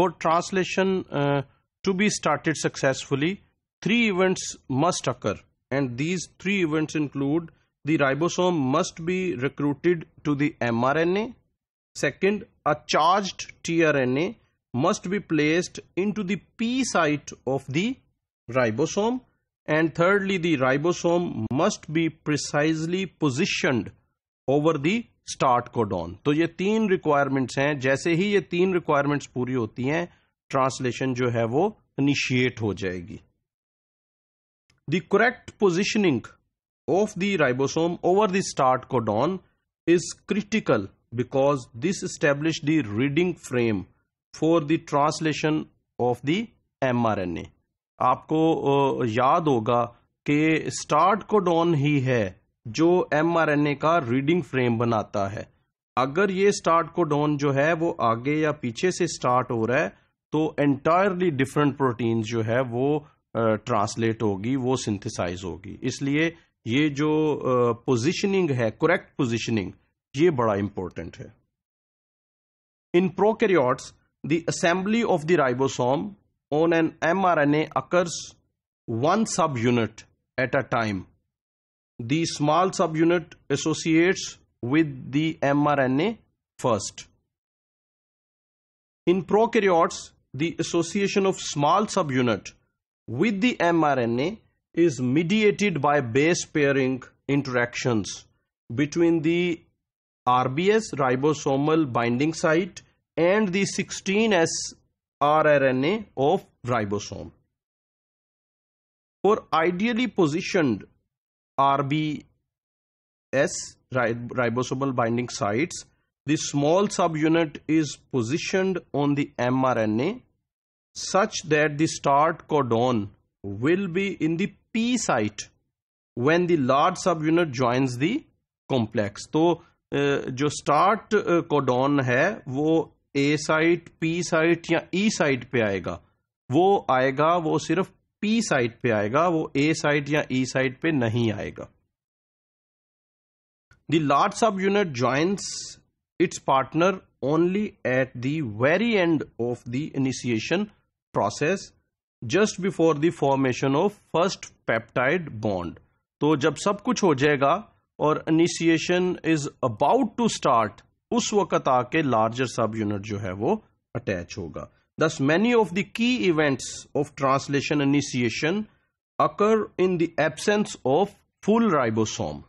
For translation uh, to be started successfully, three events must occur and these three events include the ribosome must be recruited to the mRNA. Second, a charged tRNA must be placed into the P site of the ribosome. And thirdly, the ribosome must be precisely positioned over the start codon तो ये तीन requirements हैं जैसे ही ये तीन requirements पूरी होती हैं ट्रांसलेशन जो है वो इनिशिएट हो जाएगी the correct positioning of the ribosome over the start codon is critical because this establish the reading frame for the translation of the M आपको याद होगा कि स्टार्ट कोडॉन ही है जो ए का रीडिंग फ्रेम बनाता है अगर ये स्टार्ट कोडोन जो है वो आगे या पीछे से स्टार्ट हो रहा है तो एंटायरली डिफरेंट प्रोटीन्स जो है वो ट्रांसलेट uh, होगी वो सिंथेसाइज होगी इसलिए ये जो पोजीशनिंग uh, है करेक्ट पोजीशनिंग ये बड़ा इंपॉर्टेंट है in prokaryotes the assembly of the ribosome on an mRNA occurs one subunit at a time the small subunit associates with the mRNA first. In prokaryotes, the association of small subunit with the mRNA is mediated by base pairing interactions between the RBS ribosomal binding site and the 16S rRNA of ribosome. For ideally positioned RBS, ribosomal binding sites. The small subunit is positioned on the mRNA such that the start codon will be in the P site when the large subunit joins the complex. तो जो start codon है वो ए site P site या ई e site पे आएगा वो आएगा वो सिर्फ पी साइट पे आएगा वो ए साइट या ई e साइट पे नहीं आएगा the large subunit joins its partner only at the very end of the initiation process just before the formation of first peptide bond तो जब सब कुछ हो जाएगा और initiation is about to start उस वक्त आके लार्जर सब यूनिट जो है वो अटैच होगा Thus, many of the key events of translation initiation occur in the absence of full ribosome.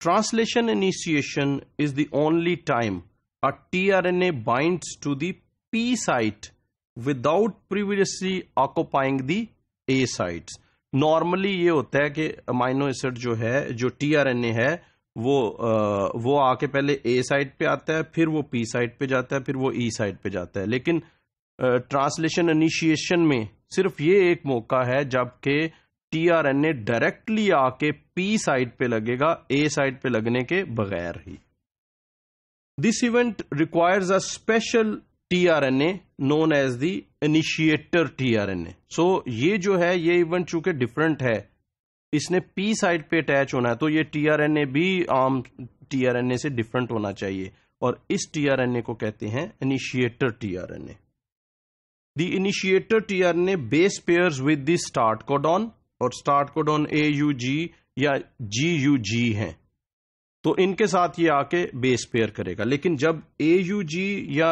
Translation initiation is the only time a tRNA binds to the P site without previously occupying the A sites. Normally ये होता है कि amino acid जो है जो वो आ, वो आके पहले ए साइड पे आता है फिर वो पी साइड पे जाता है फिर वो ई e साइड पे जाता है लेकिन ट्रांसलेशन इनिशिएशन में सिर्फ ये एक मौका है जबकि T R N A directly आके पी साइड पे लगेगा ए साइड पे लगने के बगैर ही this event requires a special T R N A known as the initiator T R N A so ये जो है ये इवेंट चूंकि डिफरेंट है इसने पी साइड पे अटैच होना है तो ये टीआरएनए भी आम टीआरएनए से डिफरेंट होना चाहिए और इस टीआरएनए को कहते हैं initiator tRNA the initiator tRNA base pair with the start codon और start codon A U G या जी यू जी है तो इनके साथ ये आके बेस पेयर करेगा लेकिन जब ए यू जी या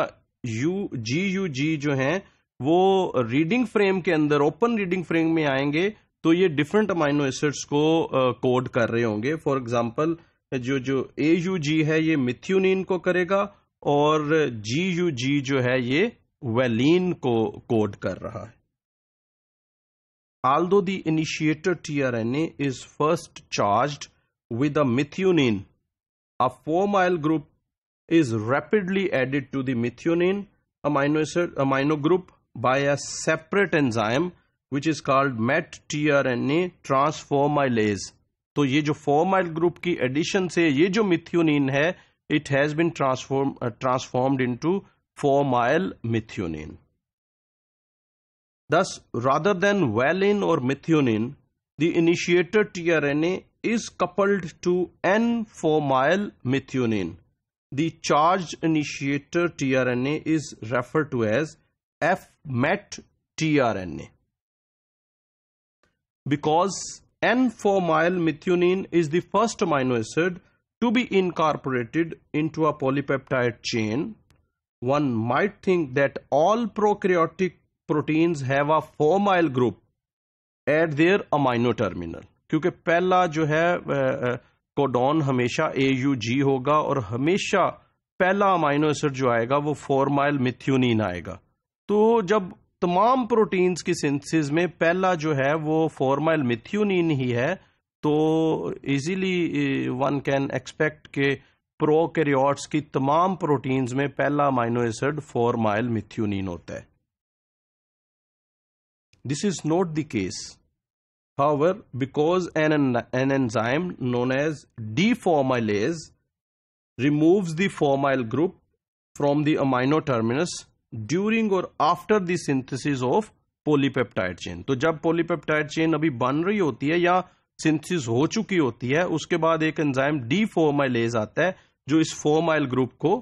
यू जी यू जी जो है वो रीडिंग फ्रेम के अंदर ओपन रीडिंग फ्रेम में आएंगे तो ये डिफरेंट अमाइनो एसिड्स को कोड कर रहे होंगे फॉर एग्जाम्पल जो जो ए यू जी है ये मिथ्यूनिन को करेगा और जी यू जी जो है ये वेलिन को कोड कर रहा है although the initiator T R N A is first charge with a methionine a formyl group is rapidly added to the methionine amino acid amino group by a separate enzyme which is called Met T R N A transformylase तो ये जो formyl group की addition से ये जो methionine है it has been transform transformed in into formyl methionine thus rather than well in और methionine the initiator T R N A is coupled to N formyl methionine the charge initiator T R N A is refer to as F Met T R N A because N-formyl methionine is the first amino acid to be incorporated into a polypeptide chain. One might think that all prokaryotic proteins have a formyl group at their amino terminal. क्योंकि पहला जो है codon हमेशा ए U जी होगा और हमेशा पहला amino acid जो आएगा वो फोरमाइल मिथ्यूनिन आएगा तो जब तमाम प्रोटीन्स की सिंथेसिस में पहला जो है वो फॉर्माइल मिथ्यूनिन ही है तो इजीली वन कैन एक्सपेक्ट के प्रोकैरियोट्स की तमाम प्रोटीन्स में पहला अमाइनो एसिड फॉर्माइल मिथ्यूनिन होता है this is not the case however because an an enzyme known as de deformylase removes the formyl group from the amino terminus during और after the synthesis of polypeptide chain तो जब polypeptide chain अभी बन रही होती है या synthesis हो चुकी होती है उसके बाद एक एंजाइम डी फोमाइलेज आता है जो इस फोमाइल ग्रुप को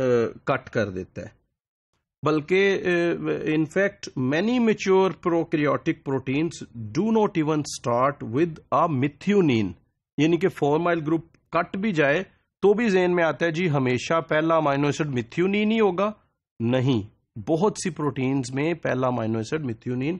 कट कर देता है बल्कि in fact many mature prokaryotic proteins do not even start with a methionine यानी कि फॉर्माइल ग्रुप कट भी जाए तो भी जेन में आता है जी हमेशा पहला माइनोसिड मिथ्यूनिन ही होगा नहीं बहुत सी प्रोटीन्स में पहला अमाइनो एसिड मिथ्यूनिन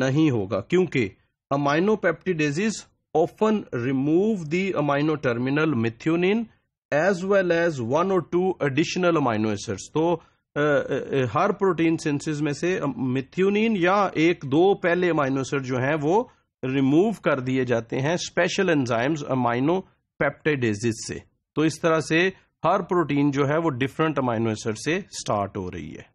नहीं होगा क्योंकि amino peptidases often remove the amino terminal methionine as well as one और टू एडिशनल अमाइनो एसिड्स तो आ, आ, हर प्रोटीन सेंसिस में से मिथ्यूनिन या एक दो पहले अमाइनो एसिड जो हैं वो रिमूव कर दिए जाते हैं स्पेशल एंजाइम्स अमाइनो पेप्टाइडेजिस से तो इस तरह से हर प्रोटीन जो है वो डिफरेंट अमाइनो एसिड से स्टार्ट हो रही है